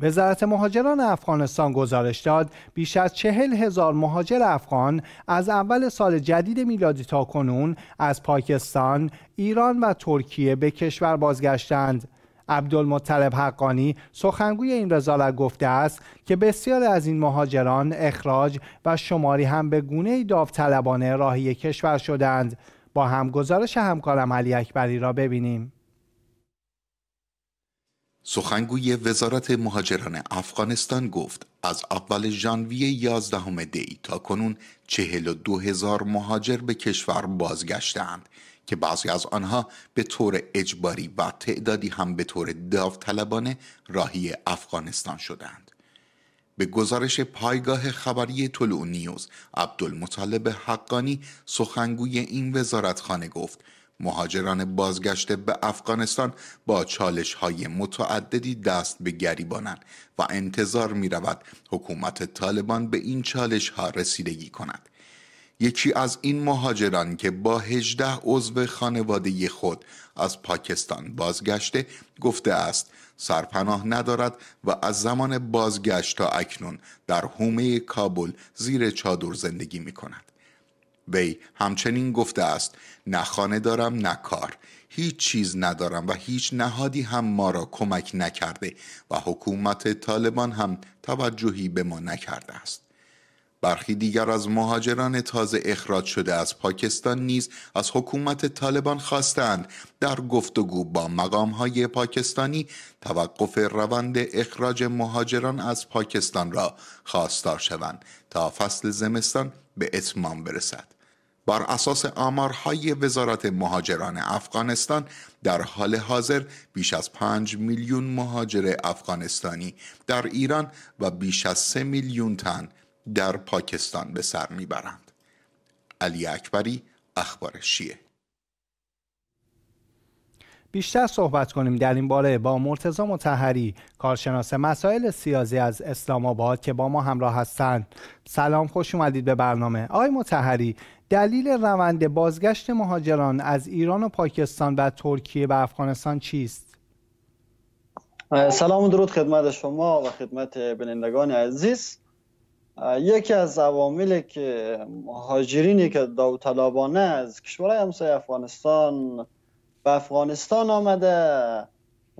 وزارت مهاجران افغانستان گزارش داد بیش از چهل هزار مهاجر افغان از اول سال جدید میلادی تا کنون از پاکستان، ایران و ترکیه به کشور بازگشتند. عبدالمطلب حقانی سخنگوی این وزارت گفته است که بسیار از این مهاجران اخراج و شماری هم به گونه داوطلبانه راهی کشور شدند با هم گزارش همکارم علی اکبری را ببینیم سخنگوی وزارت مهاجران افغانستان گفت از اول ژانویه 11 دی تا کنون 42 هزار مهاجر به کشور بازگشتند که بعضی از آنها به طور اجباری و تعدادی هم به طور داوطلبانه راهی افغانستان شدند. به گزارش پایگاه خبری طلوع نیوز عبدالمطلب حقانی سخنگوی این وزارتخانه گفت مهاجران بازگشته به افغانستان با چالش های متعددی دست به گریبانند و انتظار می رود حکومت طالبان به این چالش ها رسیدگی کند. یکی از این مهاجران که با 18 عضو خانواده خود از پاکستان بازگشته گفته است سرپناه ندارد و از زمان بازگشت تا اکنون در حومه کابل زیر چادر زندگی می کند. وی همچنین گفته است نه خانه دارم نه کار هیچ چیز ندارم و هیچ نهادی هم ما را کمک نکرده و حکومت طالبان هم توجهی به ما نکرده است برخی دیگر از مهاجران تازه اخراج شده از پاکستان نیز از حکومت طالبان خواستند در گفتگو با مقام های پاکستانی توقف روند اخراج مهاجران از پاکستان را خواستار شوند تا فصل زمستان به اتمام برسد بر اساس آمارهای وزارت مهاجران افغانستان در حال حاضر بیش از 5 میلیون مهاجر افغانستانی در ایران و بیش از 3 میلیون تن در پاکستان به سر میبرند. علی اکبری اخبار شیعه بیشتر صحبت کنیم در این باره با مرتزا متحری کارشناس مسائل سیاسی از اسلام آباد که با ما همراه هستند سلام خوش اومدید به برنامه آقای متحری دلیل روند بازگشت مهاجران از ایران و پاکستان و ترکیه به افغانستان چیست؟ سلام و درود خدمت شما و خدمت بینندگان عزیز یکی از عوامل که مهاجرینی که داوطلبانه از کشورهای همسایه افغانستان به افغانستان آمده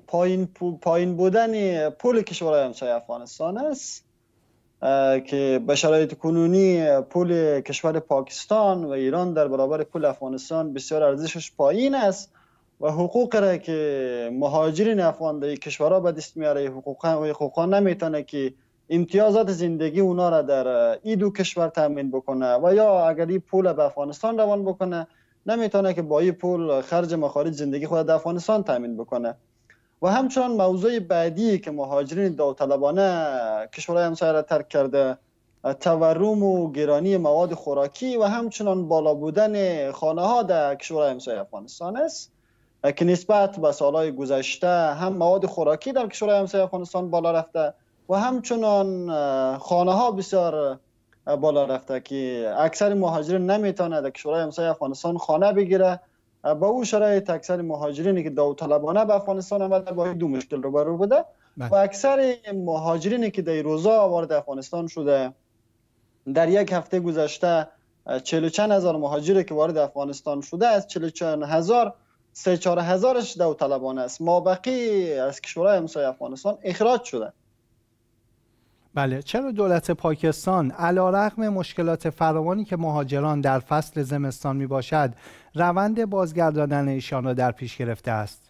پایین, بودن پول کشورهای همسایه افغانستان است که به شرایط کنونی پول کشور پاکستان و ایران در برابر پول افغانستان بسیار ارزشش پایین است و حقوق را که مهاجرین افغان در کشورها به دست میاره و حقوق نمیتونه که امتیازات زندگی اونا را در ای دو کشور تامین بکنه و یا اگر این پول به افغانستان روان بکنه نمیتونه که با این پول خرج مخارج زندگی خود در افغانستان تامین بکنه و همچنان موضوع بعدی که مهاجرین داوطلبانه کشورهای همسایه را ترک کرده تورم و گرانی مواد خوراکی و همچنان بالا بودن خانه ها در کشورهای همسایه افغانستان است که نسبت به سالهای گذشته هم مواد خوراکی در کشورهای همسایه افغانستان بالا رفته و همچنان خانه ها بسیار بالا رفته که اکثر مهاجرین نمیتونه در کشورهای همسایه افغانستان خانه بگیره با او شرایط اکثر مهاجرینی که داوطلبانه به افغانستان آمده با دو مشکل روبرو بوده بله. و اکثر مهاجرینی که در روزا وارد افغانستان شده در یک هفته گذشته چلو چند هزار مهاجری که وارد افغانستان شده از چلو چند هزار سه چهار هزارش داوطلبانه است ما بقی از کشورهای همسایه افغانستان اخراج شده بله چرا دولت پاکستان علا رقم مشکلات فراوانی که مهاجران در فصل زمستان می باشد روند بازگرداندن ایشان را در پیش گرفته است؟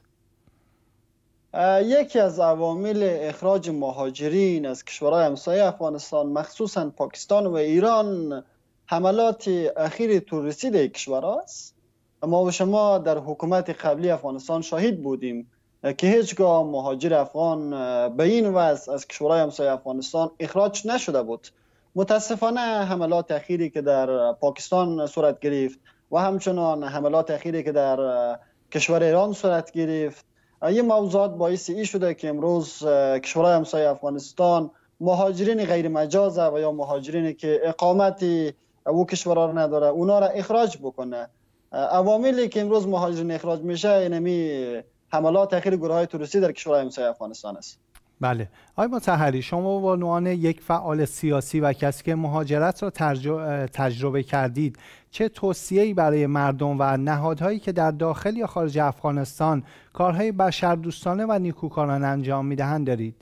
یکی از عوامل اخراج مهاجرین از کشورهای همسایه افغانستان مخصوصا پاکستان و ایران حملات اخیر توریستی در کشور است ما و شما در حکومت قبلی افغانستان شاهد بودیم که هیچگاه مهاجر افغان به این وضع از کشورهای همسایه افغانستان اخراج نشده بود متاسفانه حملات اخیری که در پاکستان صورت گرفت و همچنان حملات اخیری که در کشور ایران صورت گرفت این موضوعات باعث ای شده که امروز کشورهای همسایه افغانستان مهاجرین غیر مجازه و یا مهاجرینی که اقامت او کشورها را نداره اونا را اخراج بکنه عواملی که امروز مهاجرین اخراج میشه اینمی حملات اخیر گروه های تروریستی در کشور همسایه افغانستان است بله آقای متحری شما با عنوان یک فعال سیاسی و کسی که مهاجرت را تجربه کردید چه ای برای مردم و نهادهایی که در داخل یا خارج افغانستان کارهای بشر دوستانه و نیکوکاران انجام میدهند دارید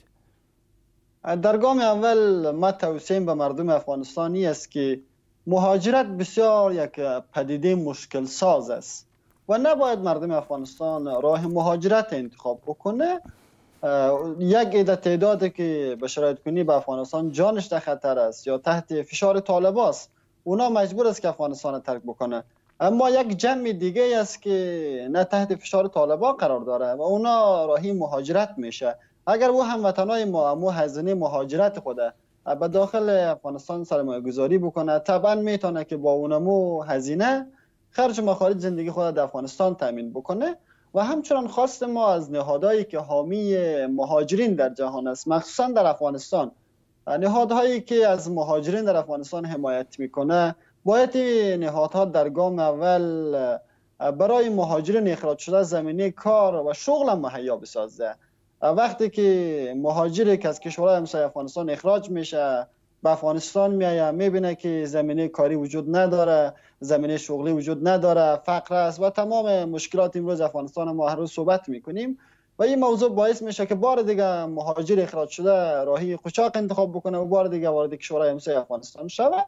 در گام اول ما توصیه به مردم افغانستانی است که مهاجرت بسیار یک پدیده مشکل ساز است و نباید مردم افغانستان راه مهاجرت انتخاب بکنه یک عده تعدادی که به شرایط کنی به افغانستان جانش در خطر است یا تحت فشار طالباست اونا مجبور است که افغانستان ترک بکنه اما یک جمع دیگه است که نه تحت فشار طالبان قرار داره و اونا راهی مهاجرت میشه اگر او هموطنای ما امو هزینه مهاجرت خوده به داخل افغانستان سرمایه گذاری بکنه طبعا میتونه که با اونمو هزینه خرج مخارج زندگی خود در افغانستان تامین بکنه و همچنان خواست ما از نهادهایی که حامی مهاجرین در جهان است مخصوصا در افغانستان نهادهایی که از مهاجرین در افغانستان حمایت میکنه باید نهادها در گام اول برای مهاجرین اخراج شده زمینه کار و شغل مهیا بسازه وقتی که مهاجری که از کشورهای همسایه افغانستان اخراج میشه به افغانستان میایه میبینه که زمینه کاری وجود نداره زمینه شغلی وجود نداره فقر است و تمام مشکلات امروز افغانستان ما هر روز صحبت میکنیم و این موضوع باعث میشه که بار دیگه مهاجر اخراج شده راهی قچاق انتخاب بکنه و بار دیگه وارد کشورهای همسایه افغانستان شوه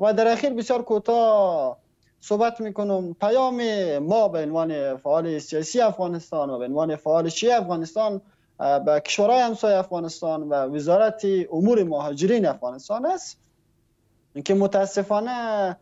و در اخیر بسیار کوتاه صحبت میکنم پیام ما به عنوان فعال سیاسی افغانستان و به عنوان فعال شیعه افغانستان به کشورهای همسایه افغانستان و وزارت امور مهاجرین افغانستان است که متاسفانه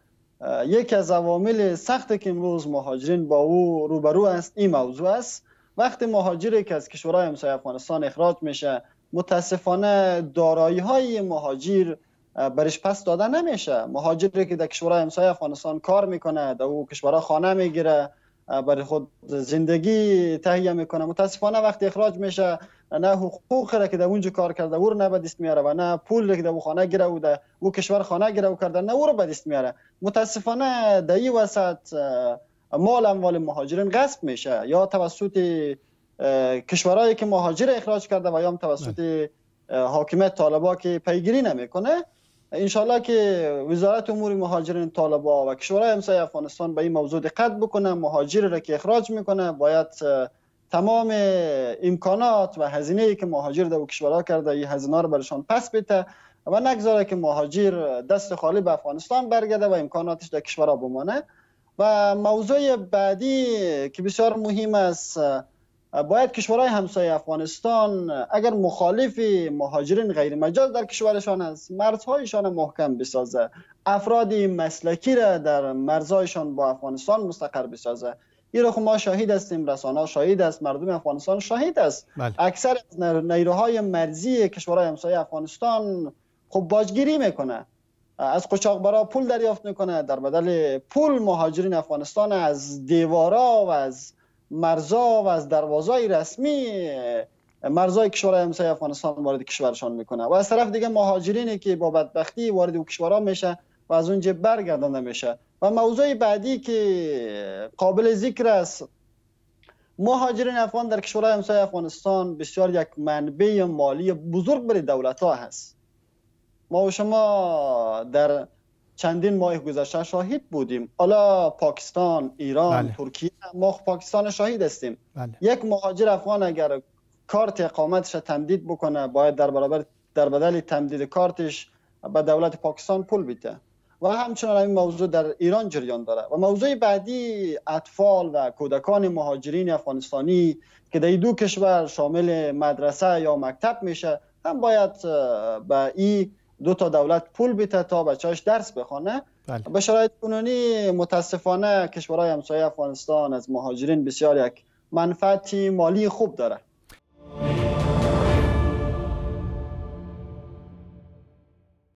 یکی از عوامل سخت که امروز مهاجرین با او روبرو است این موضوع است وقتی مهاجری که از کشورهای همسایه افغانستان اخراج میشه متاسفانه دارایی های مهاجر برش پس داده نمیشه مهاجری که در کشورهای همسایه افغانستان کار میکنه در او کشورها خانه میگیره برای خود زندگی تهیه میکنه متاسفانه وقتی اخراج میشه نه حقوق را که در اونجا کار کرده او رو نه به دست میاره و نه پول را که در خانه گیره و او کشور خانه گیره کرده نه او رو به دست میاره متاسفانه در این وسط مال اموال مهاجرین غصب میشه یا توسط کشورهایی که مهاجر اخراج کرده و یا توسط بله. حاکمیت طالبا که پیگیری نمیکنه انشالله که وزارت امور مهاجرین طالبا و کشورهای همسایه افغانستان به این موضوع دقت بکنه مهاجر را که اخراج میکنه باید تمام امکانات و هزینه که مهاجر در کشورها کرده این هزینه را برشان پس بده و نگذاره که مهاجر دست خالی به افغانستان برگرده و امکاناتش در کشورها بمانه و موضوع بعدی که بسیار مهم است باید کشورهای همسایه افغانستان اگر مخالف مهاجرین غیر مجاز در کشورشان است مرزهایشان محکم بسازه افراد مسلکی را در مرزهایشان با افغانستان مستقر بسازه این رو خب ما شاهد هستیم رسانه شاهد است مردم افغانستان شاهد است بله. اکثر از نیروهای مرزی کشورهای همسایه افغانستان خب باجگیری میکنه از قچاق برا پول دریافت میکنه در بدل پول مهاجرین افغانستان از دیوارا و از مرزا و از دروازهای رسمی مرزای کشور همسایه افغانستان وارد کشورشان میکنه و از طرف دیگه مهاجرینی که با بدبختی وارد او کشورها میشه و از اونجا برگردانده میشه و موضوع بعدی که قابل ذکر است مهاجرین افغان در کشور همسایه افغانستان بسیار یک منبع مالی بزرگ برای دولت ها هست ما و شما در چندین ماه گذشته شاهد بودیم حالا پاکستان ایران بله. ترکیه ما پاکستان شاهد هستیم بله. یک مهاجر افغان اگر کارت اقامتش تمدید بکنه باید در برابر در بدل تمدید کارتش به دولت پاکستان پول بده و همچنان این موضوع در ایران جریان داره و موضوع بعدی اطفال و کودکان مهاجرین افغانستانی که در دو کشور شامل مدرسه یا مکتب میشه هم باید به این دو تا دولت پول بیته تا بچاش درس بخونه بله. به شرایط کنونی متاسفانه کشورهای همسایه افغانستان از مهاجرین بسیار یک منفعت مالی خوب داره